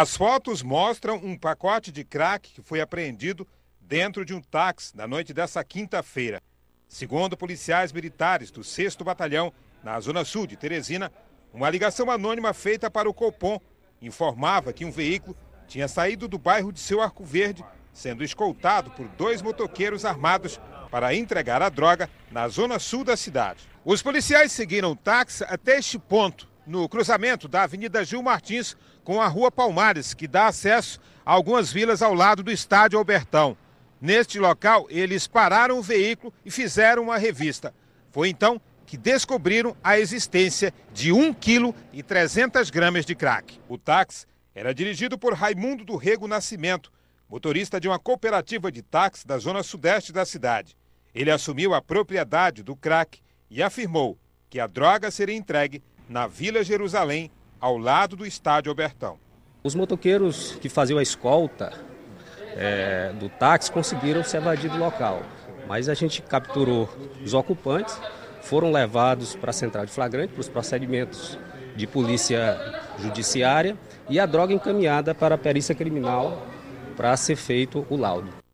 As fotos mostram um pacote de crack que foi apreendido dentro de um táxi na noite dessa quinta-feira. Segundo policiais militares do 6 Batalhão, na zona sul de Teresina, uma ligação anônima feita para o Copom informava que um veículo tinha saído do bairro de seu Arco Verde, sendo escoltado por dois motoqueiros armados para entregar a droga na zona sul da cidade. Os policiais seguiram o táxi até este ponto, no cruzamento da Avenida Gil Martins com a Rua Palmares, que dá acesso a algumas vilas ao lado do Estádio Albertão. Neste local, eles pararam o veículo e fizeram uma revista. Foi então que descobriram a existência de 1 kg e 300 gramas de crack. O táxi era dirigido por Raimundo do Rego Nascimento, motorista de uma cooperativa de táxi da zona sudeste da cidade. Ele assumiu a propriedade do crack e afirmou que a droga seria entregue na Vila Jerusalém, ao lado do Estádio Albertão. Os motoqueiros que faziam a escolta é, do táxi conseguiram se evadir do local, mas a gente capturou os ocupantes, foram levados para a central de flagrante para os procedimentos de polícia judiciária e a droga encaminhada para a perícia criminal para ser feito o laudo.